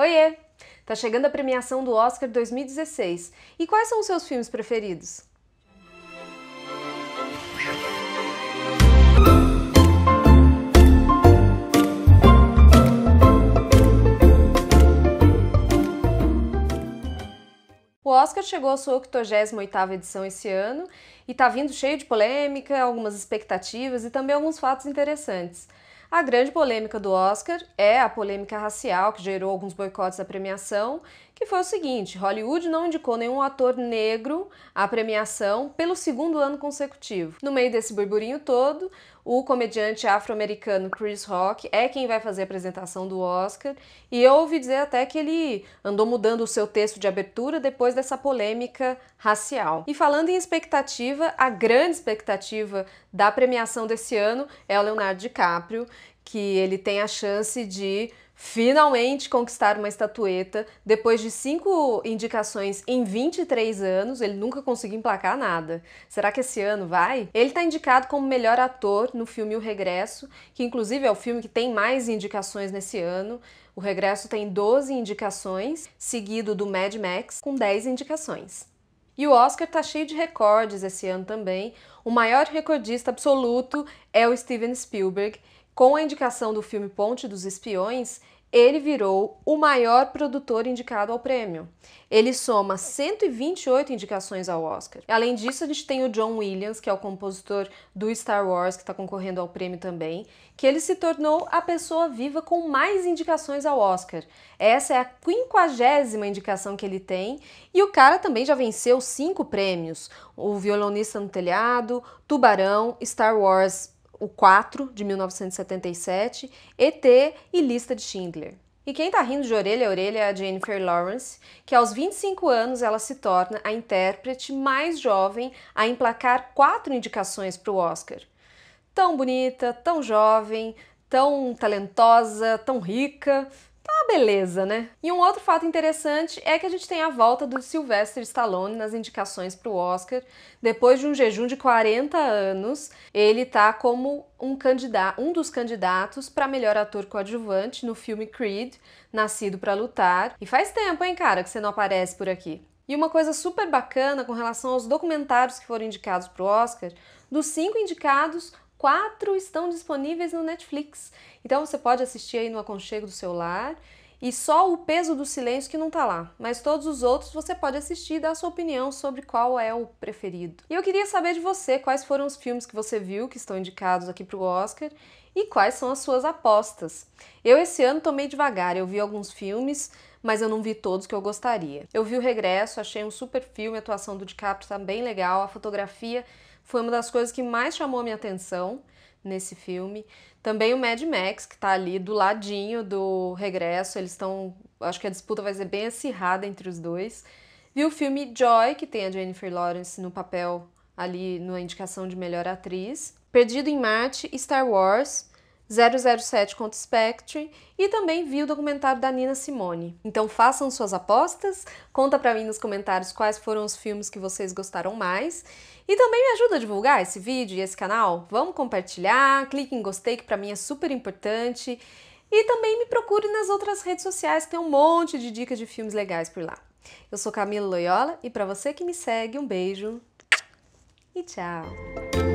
Oiê! Tá chegando a premiação do Oscar 2016. E quais são os seus filmes preferidos? O Oscar chegou à sua 88ª edição esse ano e está vindo cheio de polêmica, algumas expectativas e também alguns fatos interessantes. A grande polêmica do Oscar é a polêmica racial que gerou alguns boicotes à premiação, que foi o seguinte: Hollywood não indicou nenhum ator negro à premiação pelo segundo ano consecutivo. No meio desse burburinho todo, o comediante afro-americano Chris Rock é quem vai fazer a apresentação do Oscar, e eu ouvi dizer até que ele andou mudando o seu texto de abertura depois dessa polêmica racial. E falando em expectativa, a grande expectativa da premiação desse ano é o Leonardo DiCaprio que ele tem a chance de finalmente conquistar uma estatueta depois de cinco indicações em 23 anos, ele nunca conseguiu emplacar nada. Será que esse ano vai? Ele está indicado como melhor ator no filme O Regresso, que inclusive é o filme que tem mais indicações nesse ano. O Regresso tem 12 indicações, seguido do Mad Max com 10 indicações. E o Oscar tá cheio de recordes esse ano também. O maior recordista absoluto é o Steven Spielberg, com a indicação do filme Ponte dos Espiões, ele virou o maior produtor indicado ao prêmio. Ele soma 128 indicações ao Oscar. Além disso, a gente tem o John Williams, que é o compositor do Star Wars, que está concorrendo ao prêmio também, que ele se tornou a pessoa viva com mais indicações ao Oscar. Essa é a quinquagésima indicação que ele tem, e o cara também já venceu cinco prêmios: o Violonista no Telhado, Tubarão, Star Wars o 4 de 1977, ET e Lista de Schindler. E quem tá rindo de orelha a orelha é a Jennifer Lawrence, que aos 25 anos ela se torna a intérprete mais jovem a emplacar quatro indicações para o Oscar. Tão bonita, tão jovem, tão talentosa, tão rica, uma beleza, né? E um outro fato interessante é que a gente tem a volta do Sylvester Stallone nas indicações para o Oscar. Depois de um jejum de 40 anos, ele tá como um, candidato, um dos candidatos para melhor ator coadjuvante no filme Creed, Nascido para Lutar. E faz tempo, hein, cara, que você não aparece por aqui. E uma coisa super bacana com relação aos documentários que foram indicados para o Oscar, dos cinco indicados, quatro estão disponíveis no Netflix. Então você pode assistir aí no aconchego do seu lar. E só o peso do silêncio que não tá lá, mas todos os outros você pode assistir e dar sua opinião sobre qual é o preferido. E eu queria saber de você quais foram os filmes que você viu que estão indicados aqui para o Oscar e quais são as suas apostas. Eu esse ano tomei devagar, eu vi alguns filmes, mas eu não vi todos que eu gostaria. Eu vi o Regresso, achei um super filme, a atuação do DiCaprio tá bem legal, a fotografia foi uma das coisas que mais chamou minha atenção nesse filme. Também o Mad Max, que está ali do ladinho do regresso, eles estão. Acho que a disputa vai ser bem acirrada entre os dois. Vi o filme Joy, que tem a Jennifer Lawrence no papel ali na indicação de melhor atriz. Perdido em Marte, Star Wars, 007 contra Spectre e também vi o documentário da Nina Simone. Então façam suas apostas, conta para mim nos comentários quais foram os filmes que vocês gostaram mais e também me ajuda a divulgar esse vídeo e esse canal. Vamos compartilhar, clique em gostei que para mim é super importante e também me procure nas outras redes sociais que tem um monte de dicas de filmes legais por lá. Eu sou Camila Loyola e para você que me segue, um beijo e tchau.